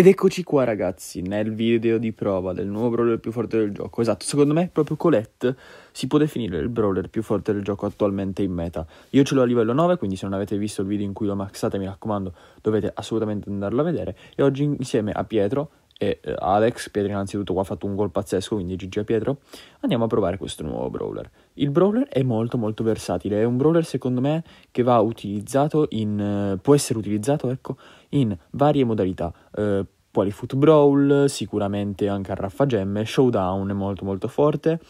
Ed eccoci qua ragazzi nel video di prova del nuovo brawler più forte del gioco. Esatto, secondo me proprio Colette si può definire il brawler più forte del gioco attualmente in meta. Io ce l'ho a livello 9, quindi se non avete visto il video in cui l'ho maxata, mi raccomando, dovete assolutamente andarlo a vedere. E oggi insieme a Pietro e eh, Alex, Pietro innanzitutto qua ha fatto un gol pazzesco, quindi GG a Pietro, andiamo a provare questo nuovo brawler. Il brawler è molto molto versatile, è un brawler secondo me che va utilizzato in... Eh, può essere utilizzato, ecco, in varie modalità. Eh, Qualifoot Brawl, sicuramente anche a Raffa Gemme, Showdown è molto molto forte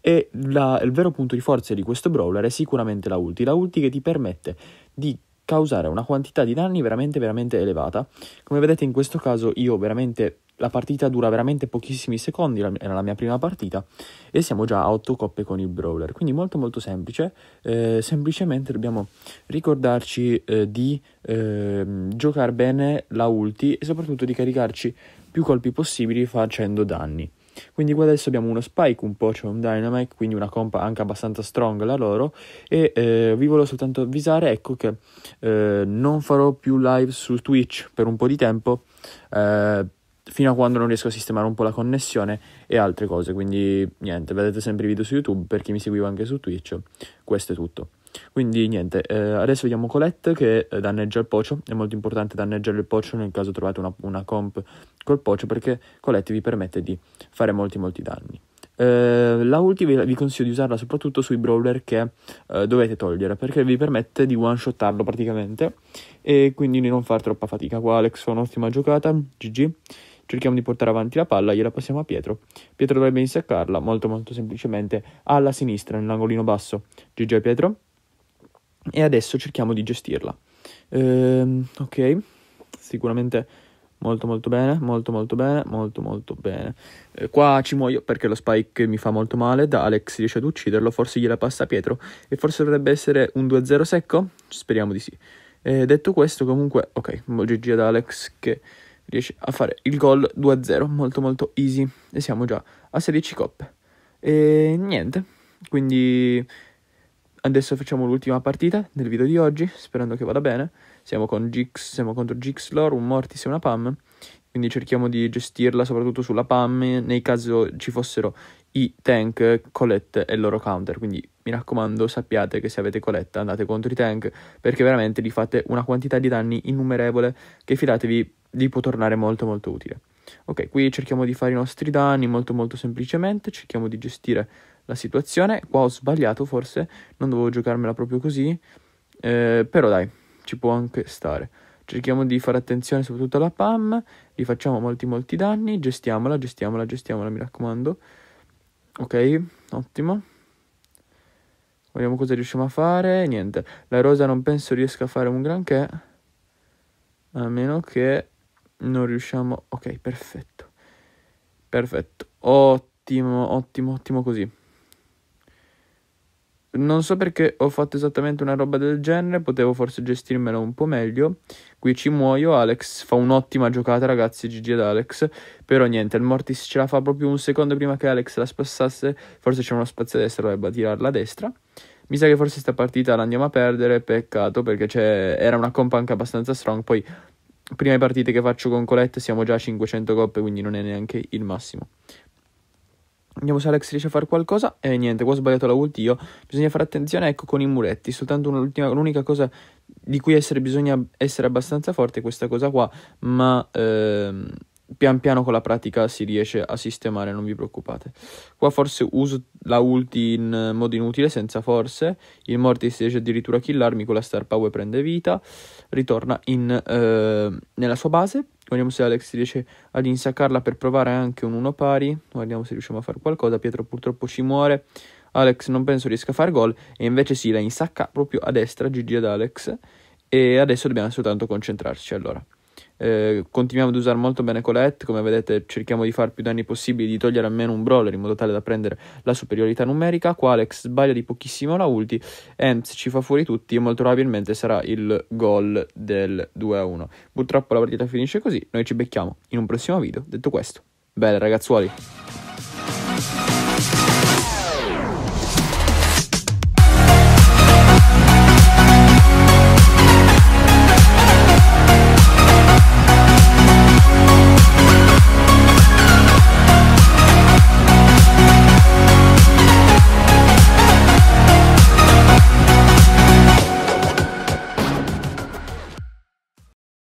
e la, il vero punto di forza di questo brawler è sicuramente la ulti, la ulti che ti permette di causare una quantità di danni veramente veramente elevata. Come vedete in questo caso io veramente la partita dura veramente pochissimi secondi, era la mia prima partita e siamo già a 8 coppe con il brawler, quindi molto molto semplice, eh, semplicemente dobbiamo ricordarci eh, di eh, giocare bene la ulti e soprattutto di caricarci più colpi possibili facendo danni. Quindi qua adesso abbiamo uno Spike, un Pocho, un Dynamite, quindi una compa anche abbastanza strong la loro e eh, vi volevo soltanto avvisare, ecco che eh, non farò più live su Twitch per un po' di tempo eh, fino a quando non riesco a sistemare un po' la connessione e altre cose, quindi niente, vedete sempre i video su YouTube per chi mi seguiva anche su Twitch, questo è tutto. Quindi niente, eh, adesso vediamo Colette che eh, danneggia il pocio, è molto importante danneggiare il pocio nel caso trovate una, una comp col pocio perché Colette vi permette di fare molti molti danni. Eh, la ulti vi, consiglio di usarla soprattutto sui brawler che eh, dovete togliere perché vi permette di one shotarlo praticamente e quindi di non far troppa fatica. Qua Alex fa un'ottima giocata, GG. Cerchiamo di portare avanti la palla, gliela passiamo a Pietro. Pietro dovrebbe insaccarla molto molto semplicemente alla sinistra, nell'angolino basso. GG a Pietro e adesso cerchiamo di gestirla. Ehm, ok, sicuramente molto molto bene, molto molto bene, molto molto bene. Eh, qua ci muoio perché lo spike mi fa molto male, da Alex riesce ad ucciderlo, forse gliela passa a Pietro e forse dovrebbe essere un 2-0 secco? Speriamo di sì. Eh, detto questo comunque, ok, GG ad Alex che riesce a fare il gol 2-0, molto molto easy e siamo già a 16 coppe. E niente, quindi Adesso facciamo l'ultima partita del video di oggi, sperando che vada bene. Siamo, con Gix, siamo contro Gixlor, un Mortis e una Pam, quindi cerchiamo di gestirla soprattutto sulla Pam nei caso ci fossero i tank, Colette e il loro counter. Quindi mi raccomando sappiate che se avete Colette andate contro i tank perché veramente gli fate una quantità di danni innumerevole che fidatevi vi può tornare molto molto utile. Ok, qui cerchiamo di fare i nostri danni molto molto semplicemente, cerchiamo di gestire la situazione. Qua ho sbagliato forse, non dovevo giocarmela proprio così, eh, però dai, ci può anche stare. Cerchiamo di fare attenzione soprattutto alla PAM, gli facciamo molti molti danni, gestiamola, gestiamola, gestiamola, mi raccomando. Ok, ottimo. Vediamo cosa riusciamo a fare. Niente, la rosa non penso riesca a fare un granché. A meno che non riusciamo... Ok, perfetto. Perfetto. Ottimo, ottimo, ottimo così. Non so perché ho fatto esattamente una roba del genere, potevo forse gestirmela un po' meglio. Qui ci muoio, Alex fa un'ottima giocata ragazzi, GG ad Alex. Però niente, il Mortis ce la fa proprio un secondo prima che Alex la spassasse, forse c'è uno spazio a destra, dovrebbe tirarla a destra. Mi sa che forse questa partita la andiamo a perdere, peccato perché era una comp anche abbastanza strong, poi prime partite che faccio con Colette siamo già a 500 coppe, quindi non è neanche il massimo. Vediamo se Alex riesce a fare qualcosa. E eh, niente, qua ho sbagliato la ulti io. Bisogna fare attenzione, ecco, con i muretti. Soltanto l'unica cosa di cui essere, bisogna essere abbastanza forte è questa cosa qua. Ma ehm, pian piano con la pratica si riesce a sistemare, non vi preoccupate. Qua forse uso la ulti in modo inutile, senza forse. Il Mortis riesce addirittura a killarmi, con la Star Power prende vita. Ritorna in, eh, nella sua base. Vediamo se Alex riesce ad insaccarla per provare anche un 1 pari. Guardiamo se riusciamo a fare qualcosa. Pietro purtroppo ci muore. Alex non penso riesca a fare gol. E invece sì, la insacca proprio a destra GG ad Alex. E adesso dobbiamo soltanto concentrarci allora. Eh, continuiamo ad usare molto bene Colette, come vedete cerchiamo di fare più danni possibili, di togliere almeno un brawler in modo tale da prendere la superiorità numerica, qua Alex sbaglia di pochissimo la ulti, Ems ci fa fuori tutti e molto probabilmente sarà il gol del 2-1. Purtroppo la partita finisce così, noi ci becchiamo in un prossimo video, detto questo, belle ragazzuoli!